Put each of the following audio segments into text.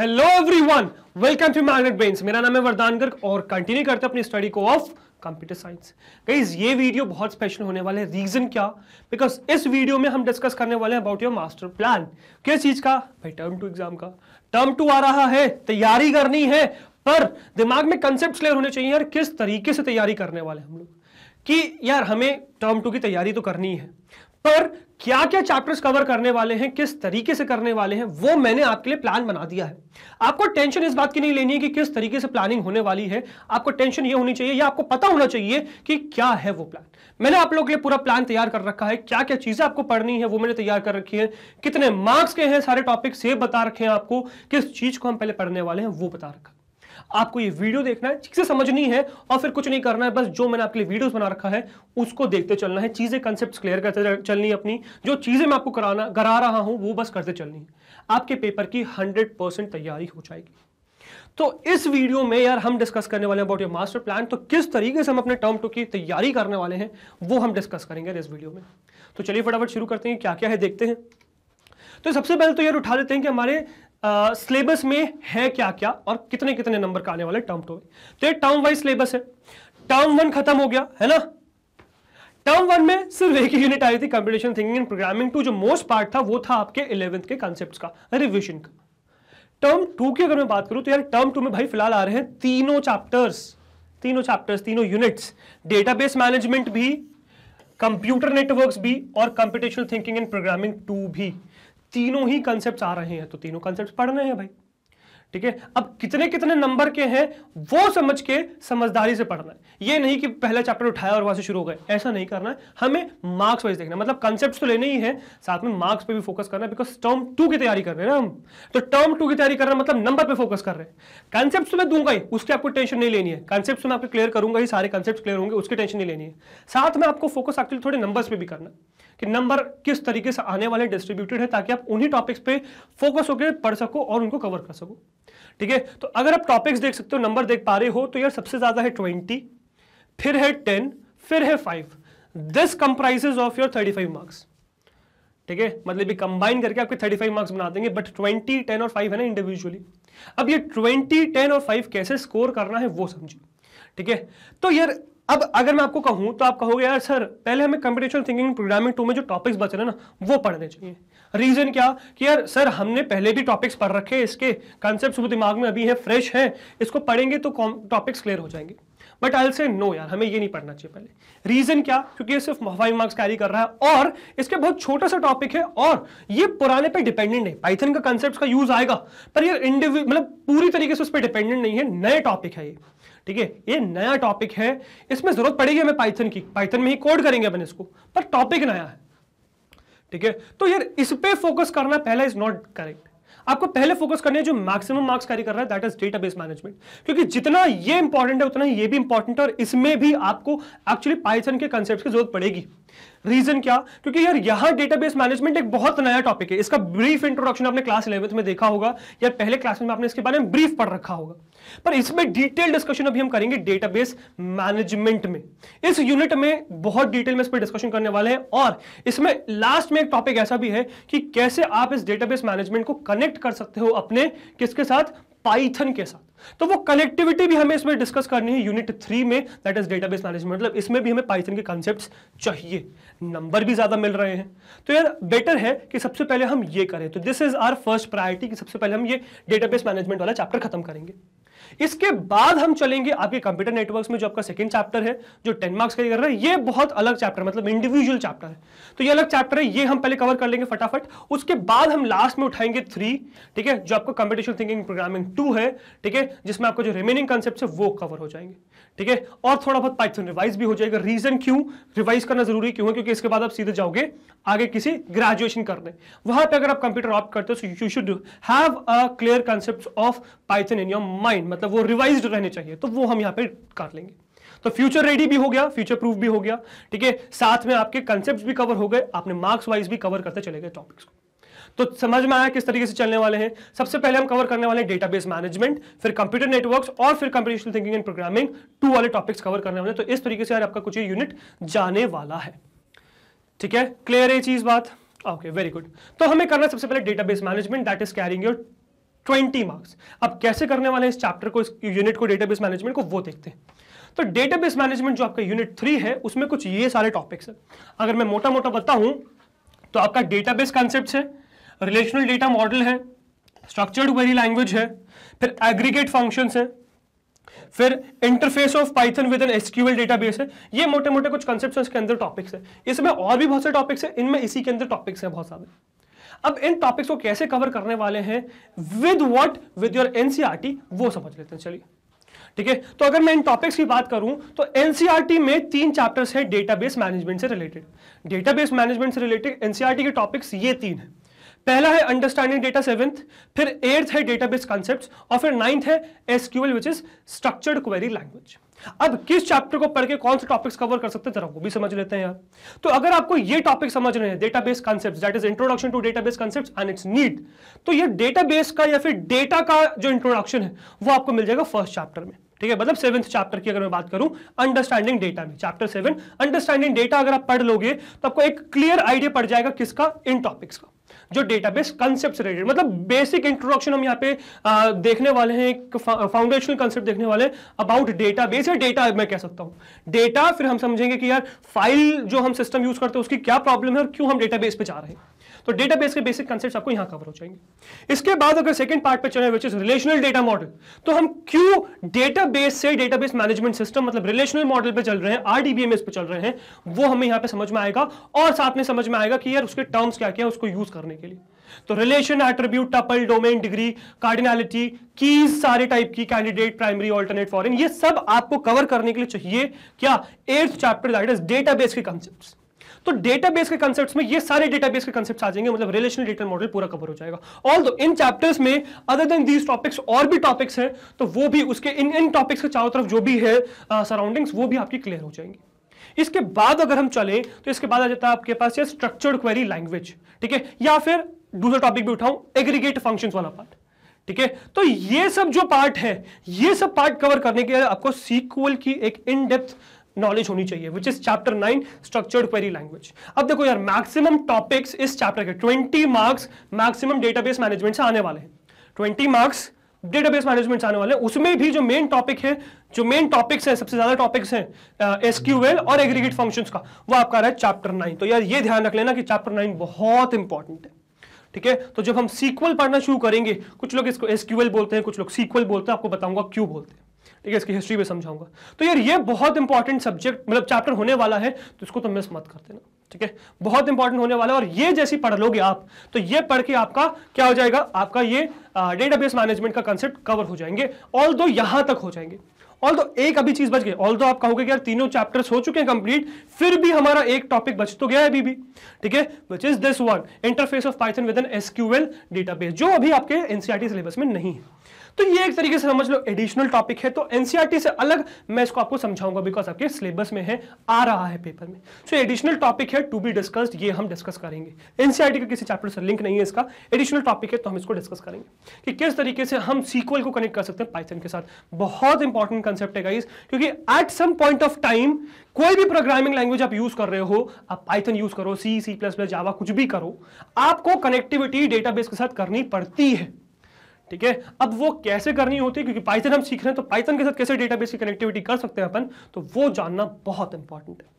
hello everyone welcome to magnet brains मेरा नाम है वरदान गर्ग और कंटिन्यू करते हैं अपनी स्टडी को ऑफ कंप्यूटर साइंस गाइज ये वीडियो बहुत स्पेशल होने वाले हैं रीजन क्या बिकॉज इस वीडियो में हम डिस्कस करने वाले हैं अबाउट योर मास्टर प्लान किस चीज का भाई टर्म टू एग्जाम का टर्म टू आ रहा है तैयारी करनी है पर दिमाग में कंसेप्ट क्लियर होने चाहिए यार किस तरीके से तैयारी करने वाले हम लोग कि यार हमें टर्म टू की तैयारी तो करनी है पर क्या क्या चैप्टर्स कवर करने वाले हैं किस तरीके से करने वाले हैं वो मैंने आपके लिए प्लान बना दिया है आपको टेंशन इस बात की नहीं लेनी है कि किस तरीके से प्लानिंग होने वाली है आपको टेंशन ये होनी चाहिए या आपको पता होना चाहिए कि क्या है वो प्लान मैंने आप लोगों के लिए पूरा प्लान तैयार कर रखा है क्या क्या चीजें आपको पढ़नी है वो मैंने तैयार कर रखी है कितने मार्क्स के हैं सारे टॉपिक्स ये बता रखे हैं आपको किस चीज को हम पहले पढ़ने वाले हैं वो बता रखा आपको ये वीडियो देखना है ठीक चीज़ें समझनी है और फिर कुछ नहीं करना है बस जो मैंने आपके लिए वीडियोस बना रखा है उसको देखते चलना है चीज़ें कंसेप्ट क्लियर करते चलनी है अपनी जो चीज़ें मैं आपको कराना करा रहा हूं वो बस करते चलनी है आपके पेपर की हंड्रेड तैयारी हो जाएगी तो इस वीडियो में यार हम डिस्कस करने वाले अबाउट योर मास्टर प्लान तो किस तरीके से हम अपने टर्म टू की तैयारी करने वाले हैं वो हम डिस्कस करेंगे इस वीडियो में तो चलिए फटाफट शुरू करते हैं क्या क्या है देखते हैं तो सबसे पहले तो यार उठा लेते हैं कि हमारे सिलेबस में है क्या क्या और कितने कितने नंबर का आने वाले टर्म टू तो ये टर्म वाइज सिलेबस है टर्म वन खत्म हो गया है ना टर्म वन में सिर्फ एक ही यूनिट आई थी computation thinking and programming two जो मोस्ट पार्ट था वो था आपके इलेवेंथ के कॉन्सेप्ट का रिविजन का टर्म टू की अगर मैं बात करूं तो यार टर्म टू में भाई फिलहाल आ रहे हैं तीनों चैप्टर्स तीनों चैप्टर्स तीनों यूनिट्स डेटाबेस मैनेजमेंट भी कंप्यूटर नेटवर्क्स भी और computational thinking and programming two भी तीनों ही कंसेप्ट आ रहे हैं तो तीनों कंसेप्ट पढ़ने हैं भाई ठीक है अब कितने कितने नंबर के हैं वो समझ के समझदारी से पढ़ना है ये नहीं कि पहला चैप्टर उठाया और वहां से शुरू हो गए ऐसा नहीं करना है हमें मार्क्स वाइज देखना मतलब कंसेप्ट तो लेने ही है साथ में मार्क्स पे भी फोकस करना है बिकॉज टर्म टू की तैयारी कर रहे हैं ना हम तो टर्म टू की तैयारी करना मतलब नंबर पर फोकस कर रहे हैं कॉन्सेप्ट तो मैं दूंगा ही उसकी आपको टेंशन नहीं लेनी है कॉन्सेप्ट तो मैं आपको क्लियर करूंगा ही सारे कॉन्सेप्ट क्लियर होंगे उसकी टेंशन नहीं लेनी है साथ में आपको फोकस एक्चुअली थोड़े नंबर पर भी करना है कि नंबर किस तरीके से आने वाले डिस्ट्रीब्यूटेड है ताकि आप उन्हीं टॉपिक्स पे फोकस होकर पढ़ सको और उनको कवर कर सको ठीक है तो अगर आप टॉपिक्स देख सकते हो नंबर देख पा रहे हो तो यार सबसे ज़्यादा है ट्वेंटी फिर है टेन फिर है five this comprises of your thirty five marks ठीक है मतलब कंबाइन करके आपके थर्टी फाइव मार्क्स बना देंगे बट ट्वेंटी टेन और फाइव है ना इंडिविजुअली अब ये ट्वेंटी टेन और फाइव कैसे स्कोर करना है वो समझो ठीक है तो यार अब अगर मैं आपको कहूं तो आप कहोगे यार सर पहले हमें कंप्यूटेशनल थिंकिंग प्रोग्रामिंग टू में जो टॉपिक्स बच रहे ना वो पढ़ने चाहिए रीजन क्या कि यार सर हमने पहले भी टॉपिक्स पढ़ रखे हैं इसके कॉन्सेप्ट्स वो दिमाग में अभी है फ्रेश है इसको पढ़ेंगे तो टॉपिक्स क्लियर हो जाएंगे बट आई से नो यार हमें ये नहीं पढ़ना चाहिए पहले रीजन क्या क्योंकि ये सिर्फ फाइव मार्क्स कैरी कर रहा है और इसके बहुत छोटा सा टॉपिक है और ये पुराने पे डिपेंडेंट है पाइथन का कॉन्सेप्ट का यूज आएगा पर ये इंडिविजुअल मतलब पूरी तरीके से उस पर डिपेंडेंट नहीं है नए टॉपिक है ये ठीक है ये नया टॉपिक है इसमें जरूरत पड़ेगी हमें पाइथन की पाइथन में ही कोड करेंगे अपन इसको पर टॉपिक नया है ठीक है तो यार इस पर फोकस करना पहला इज नॉट करेक्ट आपको पहले फोकस करना है जो मैक्सिमम मार्क्स कैरी कर रहा है दैट इज डेटाबेस मैनेजमेंट क्योंकि जितना ये इंपॉर्टेंट है उतना ये भी इंपॉर्टेंट है और इसमें भी आपको एक्चुअली पाइथन के कंसेप्ट की जरूरत पड़ेगी रीजन क्या क्योंकि यार यहां डेटाबेस मैनेजमेंट एक बहुत नया टॉपिक है इसका ब्रीफ इंट्रोडक्शन आपने क्लास इलेवंथ में देखा होगा या पहले क्लास में आपने इसके बारे में ब्रीफ पढ़ रखा होगा पर इसमें डिटेल डिस्कशन अभी हम करेंगे डेटाबेस मैनेजमेंट में इस यूनिट में बहुत डिटेल में इस पर डिस्कशन करने वाले हैं और इसमें लास्ट में एक टॉपिक ऐसा भी है कि कैसे आप इस डेटाबेस मैनेजमेंट को कनेक्ट कर सकते हो अपने किसके साथ पाइथन के साथ तो वो कनेक्टिविटी भी हमें इसमें डिस्कस करनी है यूनिट थ्री में दैट इज डेटाबेस मैनेजमेंट मतलब इसमें भी हमें पाइथन के कॉन्सेप्ट्स चाहिए नंबर भी ज़्यादा मिल रहे हैं तो यार बेटर है कि सबसे पहले हम ये करें तो this is our first priority कि सबसे पहले हम ये डेटाबेस मैनेजमेंट वाला चैप्टर खत्म करेंगे इसके बाद हम चलेंगे आपके कंप्यूटर नेटवर्क्स में जो आपका सेकंड चैप्टर है जो टेन मार्क्स का कर रहा है ये बहुत अलग चैप्टर मतलब इंडिविजुअल चैप्टर है तो ये अलग चैप्टर है ये हम पहले कवर कर लेंगे फटाफट उसके बाद हम लास्ट में उठाएंगे थ्री ठीक है जो आपका कंपिटेशन थिंकिंग प्रोग्रामिंग टू है ठीक है जिसमें आपका जो रिमेनिंग कॉन्सेप्ट है वो कवर हो जाएंगे ठीक है और थोड़ा बहुत पाइथन रिवाइज भी हो जाएगा रीजन क्यों रिवाइज करना जरूरी क्यों है क्योंकि इसके बाद आप सीधे जाओगे आगे किसी ग्रेजुएशन करने वहां पर अगर आप कंप्यूटर ऑप्ट करते हो you should have a clear concept of Python in your mind मतलब वो रिवाइज रहने चाहिए तो वो हम यहाँ पे कर लेंगे तो फ्यूचर रेडी भी हो गया फ्यूचर प्रूफ भी हो गया ठीक है साथ में आपके कंसेप्ट भी कवर हो गए आपने मार्क्स वाइज भी कवर करते चले गए टॉपिक्स को तो समझ में आया किस तरीके से चलने वाले हैं सबसे पहले हम कवर करने वाले हैं डेटाबेस मैनेजमेंट फिर कंप्यूटर नेटवर्क्स और फिर computational thinking and programming two वाले टॉपिक्स कवर करने वाले तो इस तरीके से यार आपका कुछ यूनिट जाने वाला है ठीक है क्लियर है चीज बात ओके वेरी गुड तो हमें करना सबसे पहले database management that is carrying your twenty marks अब कैसे करने वाले इस चैप्टर को इस यूनिट को डेटाबेस मैनेजमेंट को वो देखते हैं तो डेटाबेस मैनेजमेंट जो आपका यूनिट थ्री है उसमें कुछ ये सारे टॉपिक्स हैं अगर मैं मोटा मोटा बताऊं तो आपका डेटाबेस कॉन्सेप्ट है रिलेशनल डेटा मॉडल है स्ट्रक्चर्ड वेरी लैंग्वेज है फिर एग्रीगेट फंक्शंस है फिर interface of Python with an SQL database है ये मोटे मोटे कुछ कॉन्सेप्ट्स हैं इसके अंदर टॉपिक्स है इसमें और भी बहुत से टॉपिक्स है इनमें इसी के अंदर टॉपिक्स हैं बहुत सारे अब इन टॉपिक्स को कैसे कवर करने वाले हैं with what with your NCERT वो समझ लेते हैं चलिए ठीक है तो अगर मैं इन टॉपिक्स की बात करूं तो एनसीआरटी e में तीन चैप्टर्स है डेटाबेस मैनेजमेंट से रिलेटेड डेटाबेस मैनेजमेंट से रिलेटेड एनसीआरटी e के टॉपिक्स ये तीन है पहला है अंडरस्टैंडिंग डेटा सेवेंथ फिर एट्थ है डेटाबेस कॉन्सेप्ट्स और फिर नाइन्थ है SQL which is structured query language अब किस चैप्टर को पढ़ के कौन से टॉपिक्स कवर कर सकते हैं जरा वो भी समझ लेते हैं यार तो अगर आपको ये टॉपिक समझ रहे हैं database concepts that is introduction to database concepts and its need तो ये डेटाबेस का या फिर डेटा का जो इंट्रोडक्शन है वो आपको मिल जाएगा फर्स्ट चैप्टर में ठीक है मतलब सेवंथ चैप्टर की अगर मैं बात करूं अंडरस्टैंडिंग डेटा में चैप्टर सेवन अंडरस्टैंडिंग डेटा अगर आप पढ़ लोगे तो आपको एक क्लियर आइडिया पड़ जाएगा किसका इन टॉपिक्स का जो डेटाबेस कंसेप्ट रिलेटेड मतलब बेसिक इंट्रोडक्शन हम यहाँ पे आ, देखने वाले हैं एक फाउंडेशनल कंसेप्ट देखने वाले हैं अबाउट डेटाबेस या डेटा मैं कह सकता हूँ डेटा फिर हम समझेंगे कि यार फाइल जो हम सिस्टम यूज करते हैं उसकी क्या प्रॉब्लम है और क्यों हम डेटाबेस पे जा रहे हैं तो डेटाबेस के बेसिक कंसेप्ट आपको यहां कवर हो जाएंगे इसके बाद अगर सेकंड पार्ट पे चले which is relational data model तो हम क्यों डेटाबेस से डेटाबेस मैनेजमेंट सिस्टम मतलब रिलेशनल मॉडल पे चल रहे हैं आरडीबीएमएस पे चल रहे हैं वो हमें यहां पर समझ में आएगा और साथ में समझ में आएगा कि यार उसके टर्म्स क्या क्या है उसको यूज करने के लिए तो relation attribute tuple domain degree cardinality keys सारे टाइप की कैंडिडेट प्राइमरी ऑल्टरनेट फॉरेन ये सब आपको कवर करने के लिए चाहिए क्या eighth chapter that is database के कंसेप्ट्स तो डेटाबेस के कॉन्सेप्ट्स में ये सारे डेटाबेस के कॉन्सेप्ट्स आ जाएंगे मतलब रिलेशनल डेटा मॉडल पूरा कवर हो जाएगा ऑल दो इन चैप्टर्स में अदर देन दीज टॉपिक्स और भी टॉपिक्स हैं तो वो भी उसके इन इन टॉपिक्स के चारों तरफ जो भी है सराउंडिंग्स uh, वो भी आपकी क्लियर हो जाएंगी इसके बाद अगर हम चले तो इसके बाद आ जाता है आपके पास ये स्ट्रक्चर्ड क्वेरी लैंग्वेज ठीक है या फिर दूसरा टॉपिक भी उठाऊं एग्रीगेट फंक्शंस वाला पार्ट ठीक है तो ये सब जो पार्ट है ये सब पार्ट कवर करने के लिए आपको सीक्वल की एक इन डेप्थ नॉलेज होनी चाहिए which is chapter nine structured query language अब देखो यार मैक्सिमम टॉपिक्स इस चैप्टर के twenty marks maximum database management से आने वाले हैं ट्वेंटी मार्क्स डेटाबेस मैनेजमेंट आने वाले हैं उसमें भी जो मेन टॉपिक है जो मेन टॉपिक्स है सबसे ज्यादा टॉपिक्स है एसक्यूएल uh, और एग्रीगेट फंक्शन का वो आपका रहा है चैप्टर नाइन तो यार ये ध्यान रख लेना कि चैप्टर नाइन बहुत इंपॉर्टेंट है ठीक है तो जब हम सीक्वल पढ़ना शुरू करेंगे कुछ लोग इसको एसक्यूएल बोलते हैं कुछ लोग सीक्वल बोलते हैं आपको बताऊंगा क्यों बोलते हैं ठीक है इसकी हिस्ट्री में समझाऊंगा तो यार ये बहुत इंपॉर्टेंट सब्जेक्ट मतलब चैप्टर होने वाला है तो इसको तो मिस मत कर देना ठीक है बहुत इंपॉर्टेंट होने वाला है और ये जैसी पढ़ लोगे आप तो ये पढ़ के आपका क्या हो जाएगा आपका ये डेटाबेस मैनेजमेंट का कंसेप्ट कवर हो जाएंगे ऑल दो यहां तक हो जाएंगे ऑल दो एक अभी चीज बच गई ऑल दो आप कहोगे कि यार तीनों चैप्टर्स हो चुके हैं कंप्लीट फिर भी हमारा एक टॉपिक बच तो गया है अभी भी ठीक है which is this one interface of Python with an SQL database जो अभी आपके एनसीआरटी सिलेबस में नहीं है तो ये एक तरीके से समझ लो एडिशनल टॉपिक है तो एनसीईआरटी e से अलग मैं इसको आपको समझाऊंगा बिकॉज आपके सिलेबस में है आ रहा है पेपर में सो एडिशनल टॉपिक है टू बी डिस्कस्ड ये हम डिस्कस करेंगे एनसीईआरटी e का किसी चैप्टर से लिंक नहीं है इसका एडिशनल टॉपिक है तो हम इसको डिस्कस करेंगे कि किस तरीके से हम सीक्वल को कनेक्ट कर सकते हैं पाइथन के साथ बहुत इंपॉर्टेंट कंसेप्ट है क्योंकि at some point of time कोई भी प्रोग्रामिंग लैंग्वेज आप यूज कर रहे हो आप पाइथन यूज करो सी सी प्लस प्लस जावा कुछ भी करो आपको कनेक्टिविटी डेटाबेस के साथ करनी पड़ती है ठीक है अब वो कैसे करनी होती है क्योंकि पाइथन हम सीख रहे हैं तो पाइथन के साथ कैसे डेटाबेस की कनेक्टिविटी कर सकते हैं अपन तो वो जानना बहुत इंपॉर्टेंट है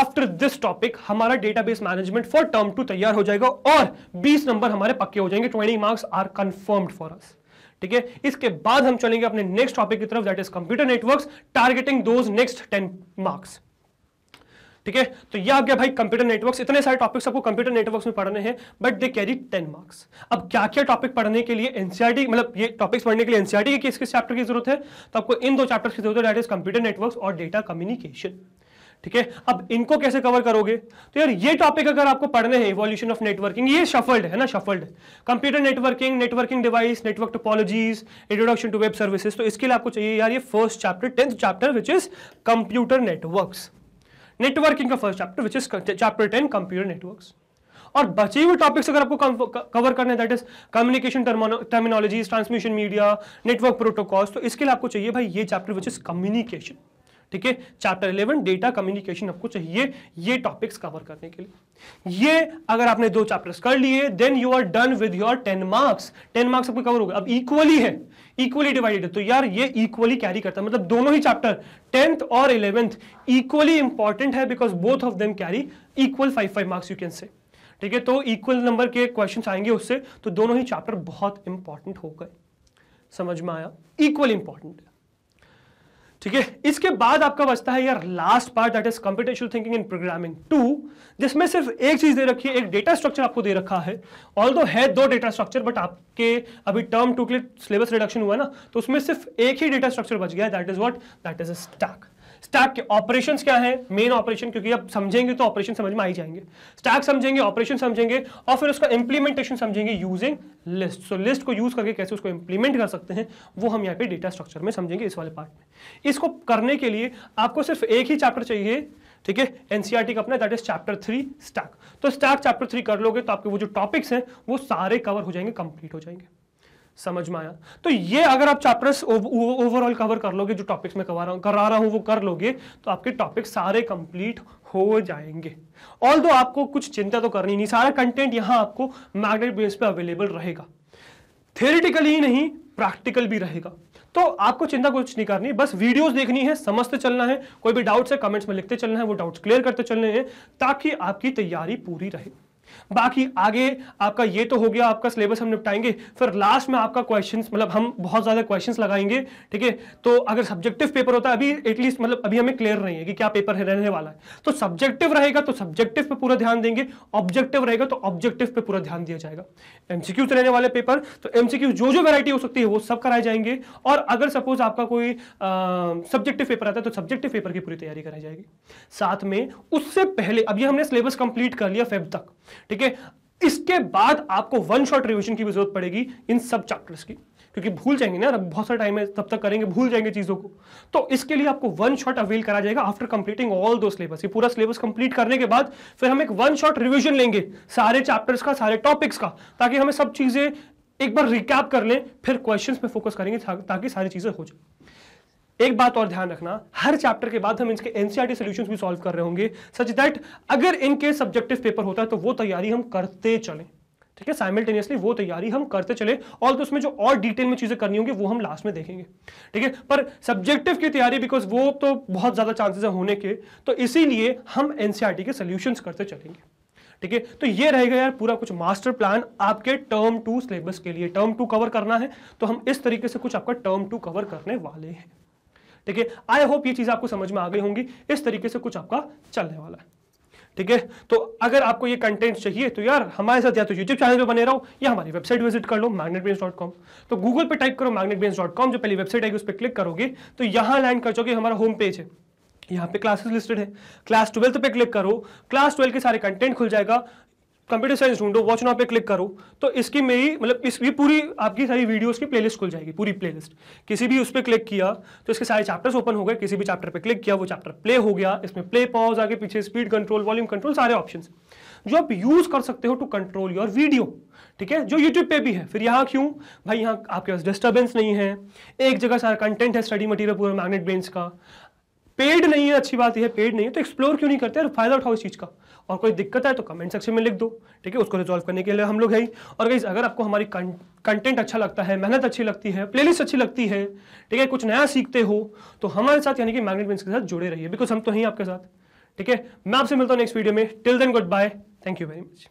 आफ्टर दिस टॉपिक हमारा database management for term two तैयार हो जाएगा और 20 नंबर हमारे पक्के हो जाएंगे 20 marks are confirmed for us ठीक है इसके बाद हम चलेंगे अपने नेक्स्ट टॉपिक की तरफ that is computer networks targeting those next 10 marks ठीक है तो यह आ गया भाई कंप्यूटर नेटवर्क्स इतने सारे टॉपिक्स आपको कंप्यूटर नेटवर्क्स में पढ़ने हैं but they carry ten marks अब क्या क्या टॉपिक पढ़ने के लिए एनसीआरटी e मतलब ये टॉपिक्स पढ़ने के लिए एनसीआरटी e के किस किस चैप्टर की जरूरत है तो आपको इन दो चैप्टर की जरूरत है डेट इज कंप्यूटर नेटवर्क और डेटा कम्युनिकेशन ठीक है अब इनको कैसे कवर करोगे तो यार ये टॉपिक अगर आपको पढ़ने हैं इवोल्यूशन ऑफ नेटवर्किंग ये शफल्ड है ना shuffled computer networking networking device network topologies introduction to web services तो इसके लिए आपको चाहिए यार ये first chapter tenth chapter which is computer networks networking का first chapter which is chapter ten computer networks और बचे हुए टॉपिक्स अगर आपको कवर करने that is communication terminologies transmission media network protocols तो इसके लिए आपको चाहिए भाई ये चैप्टर विच इज कम्युनिकेशन ठीक है चैप्टर इलेवन डेटा कम्युनिकेशन आपको चाहिए ये टॉपिक्स कवर करने के लिए ये अगर आपने दो चैप्टर्स कर लिए then you are done with your ten marks ten marks आपके कवर हो गए अब इक्वली है इक्वली डिवाइडेड तो यार ये इक्वली कैरी करता है मतलब दोनों ही चैप्टर टेंथ और इलेवेंथ इक्वली इंपॉर्टेंट है because both of them carry equal five five marks you can say ठीक है तो इक्वल नंबर के क्वेश्चन आएंगे उससे तो दोनों ही चैप्टर बहुत इंपॉर्टेंट हो गए समझ में आया इक्वल इंपॉर्टेंट है ठीक है इसके बाद आपका बचता है यार last part that is computational thinking in programming two जिसमें सिर्फ एक चीज दे रखी है एक डेटा स्ट्रक्चर आपको दे रखा है ऑल दो है दो डेटा स्ट्रक्चर बट आपके अभी टर्म टू के लिए सिलेबस रिडक्शन हुआ ना तो उसमें सिर्फ एक ही डेटा स्ट्रक्चर बच गया that is what that is a stack stack के ऑपरेशन क्या है मेन ऑपरेशन क्योंकि अब समझेंगे तो ऑपरेशन समझ में आ ही जाएंगे स्टैक समझेंगे ऑपरेशन समझेंगे और फिर उसका इंप्लीमेंटेशन समझेंगे यूजिंग लिस्ट सो लिस्ट को यूज करके कैसे उसको इंप्लीमेंट कर सकते हैं वो हम यहाँ पे डेटा स्ट्रक्चर में समझेंगे इस वाले पार्ट में इसको करने के लिए आपको सिर्फ एक ही चैप्टर चाहिए ठीक है एनसीआरटी e का अपना that is chapter three stack तो स्टैक चैप्टर थ्री कर लोगे तो आपके वो जो टॉपिक्स हैं वो सारे कवर हो जाएंगे कंप्लीट हो जाएंगे समझ में आया तो ये अगर आप चैप्टर्स ओवरऑल कवर कर लोगे जो टॉपिक्स में करा रहा करा रहा हूं वो कर लोगे तो आपके टॉपिक सारे कंप्लीट हो जाएंगे ऑल दो आपको कुछ चिंता तो करनी नहीं सारा कंटेंट यहां आपको मैग्नेट बेस पे अवेलेबल रहेगा थियोरिटिकली ही नहीं प्रैक्टिकल भी रहेगा तो आपको चिंता कुछ नहीं करनी बस वीडियोस देखनी है समझते चलना है कोई भी डाउट्स है कमेंट्स में लिखते चलना है वो डाउट्स क्लियर करते चलने हैं ताकि आपकी तैयारी पूरी रहे बाकी आगे आपका ये तो हो गया आपका सिलेबस हम निपटाएंगे फिर लास्ट में आपका क्वेश्चंस मतलब हम बहुत ज़्यादा क्वेश्चंस लगाएंगे ठीक है तो अगर सब्जेक्टिव पेपर होता है अभी एटलीस्ट मतलब अभी हमें क्लियर नहीं है कि क्या पेपर है रहने वाला है तो सब्जेक्टिव रहेगा तो सब्जेक्टिव पे पूरा ध्यान देंगे ऑब्जेक्टिव रहेगा तो ऑब्जेक्टिव पे पूरा ध्यान दिया जाएगा एमसीक्यूज रहने वाले पेपर तो एमसीक्यू जो जो वेरायटी हो सकती है वो सब कराए जाएंगे और अगर सपोज आपका कोई सब्जेक्टिव पेपर आता है तो सब्जेक्टिव पेपर की पूरी तैयारी कराई जाएगी साथ में उससे पहले अभी हमने सिलेबस कंप्लीट कर लिया फेब तक ठीक है इसके बाद आपको वन शॉट रिविजन की भी जरूरत पड़ेगी इन सब चैप्टर्स की क्योंकि भूल जाएंगे ना बहुत सारा टाइम है तब तक करेंगे भूल जाएंगे चीज़ों को तो इसके लिए आपको वन शॉट अवेल करा जाएगा आफ्टर कंप्लीटिंग ऑल दो सिलेबस ये पूरा सिलेबस कंप्लीट करने के बाद फिर हम एक वन शॉट रिविजन लेंगे सारे चैप्टर्स का सारे टॉपिक्स का ताकि हमें सब चीज़ें एक बार रिकैप कर लें फिर क्वेश्चंस में फोकस करेंगे ताकि सारी चीज़ें हो जाए एक बात और ध्यान रखना हर चैप्टर के बाद हम इनके एनसीआरटी सॉल्यूशंस भी सॉल्व कर रहे होंगे सच दैट अगर इनके सब्जेक्टिव पेपर होता है तो वो तैयारी हम करते चले ठीक है साइमल्टेनियसली वो तैयारी हम करते चले और तो उसमें जो और डिटेल में चीज़ें करनी होंगी वो हम लास्ट में देखेंगे ठीक है पर सब्जेक्टिव की तैयारी बिकॉज वो तो बहुत ज़्यादा चांसेस है होने के तो इसीलिए हम एनसीईआरटी e के सोल्यूशंस करते चलेंगे ठीक है तो ये रहेगा यार पूरा कुछ मास्टर प्लान आपके टर्म टू सिलेबस के लिए टर्म टू कवर करना है तो हम इस तरीके से कुछ आपका टर्म टू कवर करने वाले हैं ठीक है आई होप ये चीज़ आपको समझ में आ गई होंगी इस तरीके से कुछ आपका चलने वाला है ठीक है तो अगर आपको ये कंटेंट चाहिए तो यार हमारे साथ या तो यूट्यूब चैनल पे बने रहो या हमारी वेबसाइट विजिट कर लो कॉम तो गूगल पे टाइप करो कॉम जो पहली वेबसाइट आएगी उस पर क्लिक करोगे तो यहां लैंड कर जाओगे हमारा होम पेज है यहाँ पे क्लासेस लिस्टेड है क्लास ट्वेल्थ पे क्लिक करो क्लास ट्वेल्थ के सारे कंटेंट खुल जाएगा कंप्यूटर साइंस ढूंढो वॉच नाउ पे क्लिक करो तो इसकी मेरी मतलब इस भी पूरी आपकी सारी वीडियोस की प्लेलिस्ट खुल जाएगी पूरी प्लेलिस्ट किसी भी उस पर क्लिक किया तो इसके सारे चैप्टर्स ओपन हो गए किसी भी चैप्टर पे क्लिक किया वो चैप्टर प्ले हो गया इसमें प्ले पॉज आगे पीछे स्पीड कंट्रोल वॉल्यूम कंट्रोल सारे ऑप्शन जो आप यूज कर सकते हो टू कंट्रोल योर वीडियो ठीक है जो यूट्यूब पे भी है फिर यहाँ क्यों भाई यहाँ आपके पास डिस्टर्बेंस नहीं है एक जगह सारा कंटेंट है स्टडी मटेरियल पूरा मैग्नेट ब्रेंस का पेड नहीं है अच्छी बात यह पेड नहीं है तो एक्सप्लोर क्यों नहीं करते और फायदा उठाओ इस चीज़ का और कोई दिक्कत है तो कमेंट सेक्शन में लिख दो ठीक है उसको रिजॉल्व करने के लिए हम लोग हैं और गाइज अगर आपको हमारी कंटेंट अच्छा लगता है मेहनत अच्छी लगती है प्लेलिस्ट अच्छी लगती है ठीक है कुछ नया सीखते हो तो हमारे साथ यानी कि मैग्नेट के साथ जुड़े रहिए बिकॉज हम तो हैं आपके साथ ठीक है मैं आपसे मिलता हूँ नेक्स्ट वीडियो में till then good bye thank you very much